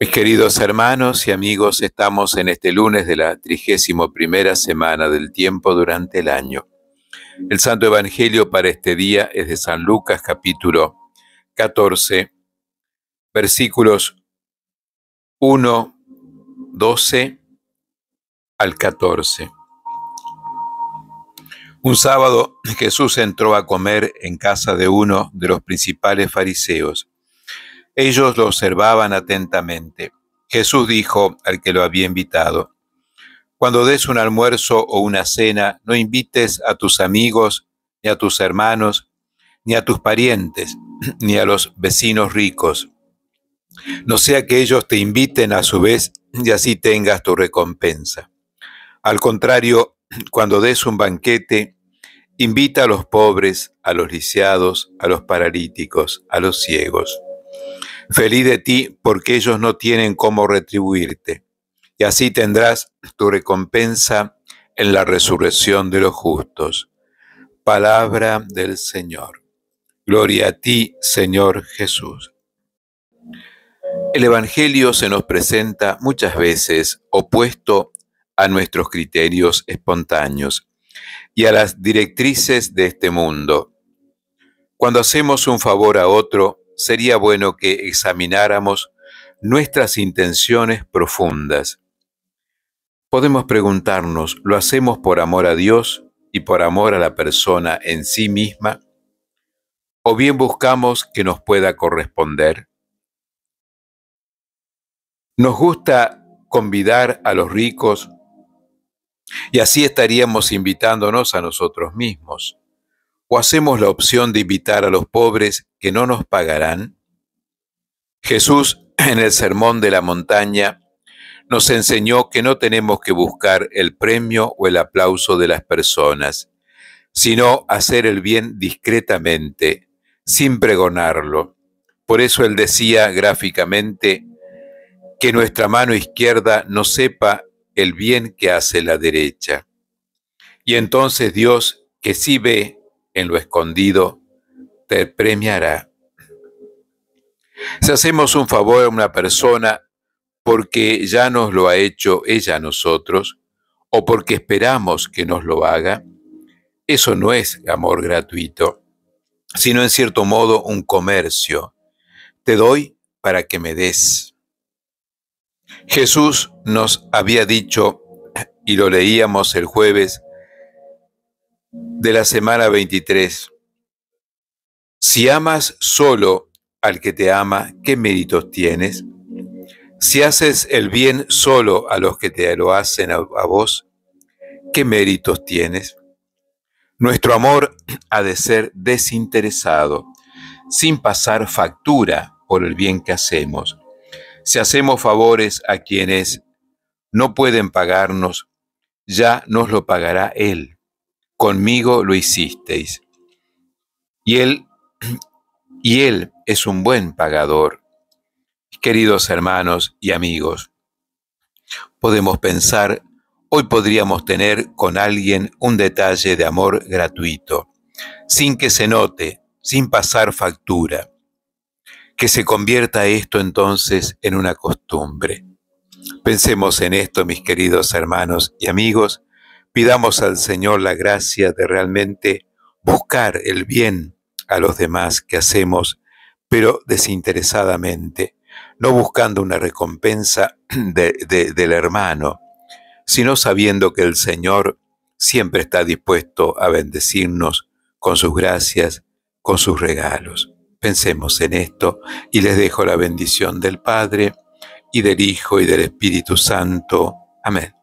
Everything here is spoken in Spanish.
Mis queridos hermanos y amigos, estamos en este lunes de la trigésimo primera semana del tiempo durante el año. El Santo Evangelio para este día es de San Lucas capítulo 14, versículos 1, 12 al 14. Un sábado Jesús entró a comer en casa de uno de los principales fariseos ellos lo observaban atentamente. Jesús dijo al que lo había invitado, Cuando des un almuerzo o una cena, no invites a tus amigos, ni a tus hermanos, ni a tus parientes, ni a los vecinos ricos. No sea que ellos te inviten a su vez y así tengas tu recompensa. Al contrario, cuando des un banquete, invita a los pobres, a los lisiados, a los paralíticos, a los ciegos. Feliz de ti porque ellos no tienen cómo retribuirte. Y así tendrás tu recompensa en la resurrección de los justos. Palabra del Señor. Gloria a ti, Señor Jesús. El Evangelio se nos presenta muchas veces opuesto a nuestros criterios espontáneos y a las directrices de este mundo. Cuando hacemos un favor a otro, sería bueno que examináramos nuestras intenciones profundas. Podemos preguntarnos, ¿lo hacemos por amor a Dios y por amor a la persona en sí misma? ¿O bien buscamos que nos pueda corresponder? Nos gusta convidar a los ricos y así estaríamos invitándonos a nosotros mismos. ¿O hacemos la opción de invitar a los pobres que no nos pagarán? Jesús en el Sermón de la Montaña nos enseñó que no tenemos que buscar el premio o el aplauso de las personas, sino hacer el bien discretamente, sin pregonarlo. Por eso él decía gráficamente que nuestra mano izquierda no sepa el bien que hace la derecha. Y entonces Dios, que sí ve en lo escondido te premiará. Si hacemos un favor a una persona porque ya nos lo ha hecho ella a nosotros o porque esperamos que nos lo haga, eso no es amor gratuito, sino en cierto modo un comercio. Te doy para que me des. Jesús nos había dicho, y lo leíamos el jueves, de la semana 23. Si amas solo al que te ama, ¿qué méritos tienes? Si haces el bien solo a los que te lo hacen a, a vos, ¿qué méritos tienes? Nuestro amor ha de ser desinteresado, sin pasar factura por el bien que hacemos. Si hacemos favores a quienes no pueden pagarnos, ya nos lo pagará Él conmigo lo hicisteis. Y él, y él es un buen pagador. Queridos hermanos y amigos, podemos pensar, hoy podríamos tener con alguien un detalle de amor gratuito, sin que se note, sin pasar factura. Que se convierta esto entonces en una costumbre. Pensemos en esto, mis queridos hermanos y amigos, Pidamos al Señor la gracia de realmente buscar el bien a los demás que hacemos, pero desinteresadamente, no buscando una recompensa del hermano, sino sabiendo que el Señor siempre está dispuesto a bendecirnos con sus gracias, con sus regalos. Pensemos en esto y les dejo la bendición del Padre y del Hijo y del Espíritu Santo. Amén.